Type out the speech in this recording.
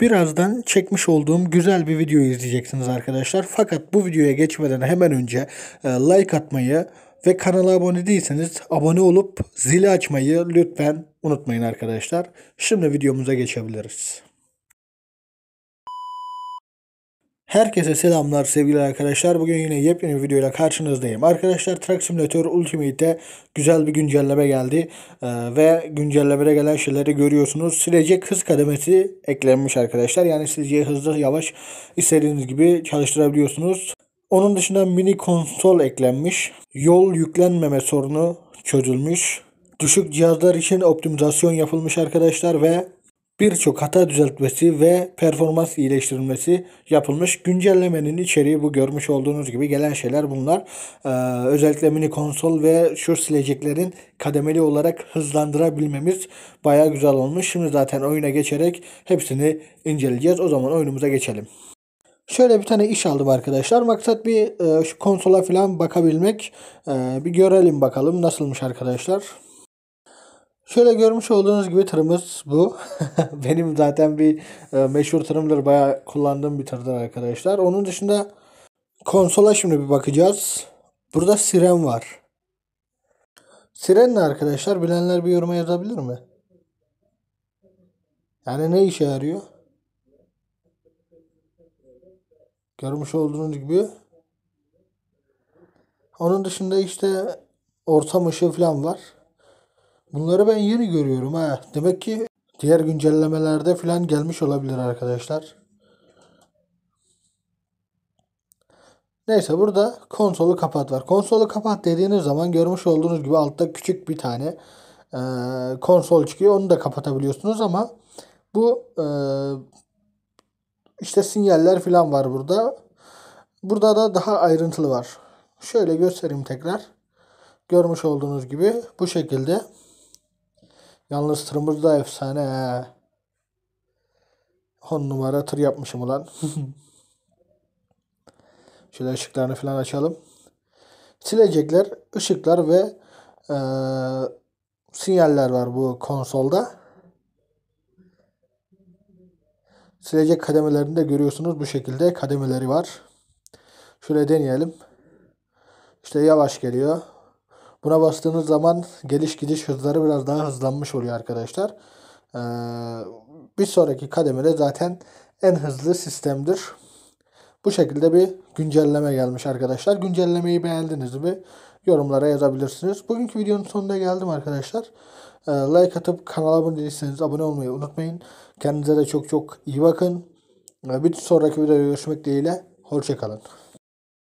Birazdan çekmiş olduğum güzel bir video izleyeceksiniz arkadaşlar. Fakat bu videoya geçmeden hemen önce e, like atmayı ve kanala abone değilseniz abone olup zili açmayı lütfen unutmayın arkadaşlar. Şimdi videomuza geçebiliriz. Herkese selamlar sevgili arkadaşlar. Bugün yine yepyeni bir videoyla karşınızdayım. Arkadaşlar Truck Simulator Ultimate'e güzel bir güncelleme geldi. Ee, ve güncellemede gelen şeyleri görüyorsunuz. Silecek hız kademesi eklenmiş arkadaşlar. Yani sileceği hızlı yavaş istediğiniz gibi çalıştırabiliyorsunuz. Onun dışında mini konsol eklenmiş. Yol yüklenmeme sorunu çözülmüş. Düşük cihazlar için optimizasyon yapılmış arkadaşlar ve birçok hata düzeltmesi ve performans iyileştirilmesi yapılmış. Güncellemenin içeriği bu görmüş olduğunuz gibi gelen şeyler bunlar. Ee, özellikle mini konsol ve şu sileceklerin kademeli olarak hızlandırabilmemiz baya güzel olmuş. Şimdi zaten oyuna geçerek hepsini inceleyeceğiz. O zaman oyunumuza geçelim. Şöyle bir tane iş aldım arkadaşlar. Maksat bir e, şu konsola falan bakabilmek. E, bir görelim bakalım nasılmış arkadaşlar. Şöyle görmüş olduğunuz gibi tırımız bu. Benim zaten bir e, meşhur tırımdır. Bayağı kullandığım bir tırdır arkadaşlar. Onun dışında konsola şimdi bir bakacağız. Burada siren var. Siren ne arkadaşlar? Bilenler bir yoruma yazabilir mi? Yani ne işe yarıyor? Görmüş olduğunuz gibi. Onun dışında işte ortam ışığı falan var. Bunları ben yeni görüyorum ha. Demek ki diğer güncellemelerde falan gelmiş olabilir arkadaşlar. Neyse burada konsolu kapat var. Konsolu kapat dediğiniz zaman görmüş olduğunuz gibi altta küçük bir tane e, konsol çıkıyor. Onu da kapatabiliyorsunuz ama bu e, işte sinyaller falan var burada. Burada da daha ayrıntılı var. Şöyle göstereyim tekrar. Görmüş olduğunuz gibi bu şekilde. Yalnız tırımız da efsane he. 10 numara tır yapmışım ulan. Şöyle ışıklarını falan açalım. Silecekler, ışıklar ve e, sinyaller var bu konsolda. Silecek kademelerini de görüyorsunuz. Bu şekilde kademeleri var. Şöyle deneyelim. İşte yavaş geliyor. Buna bastığınız zaman geliş gidiş hızları biraz daha hızlanmış oluyor arkadaşlar. Ee, bir sonraki kademede zaten en hızlı sistemdir. Bu şekilde bir güncelleme gelmiş arkadaşlar. Güncellemeyi beğendiniz mi? Yorumlara yazabilirsiniz. Bugünkü videonun sonuna geldim arkadaşlar. Ee, like atıp kanala abone değilseniz abone olmayı unutmayın. Kendinize de çok çok iyi bakın. Ee, bir sonraki videoda görüşmek dileğiyle. Hoşçakalın.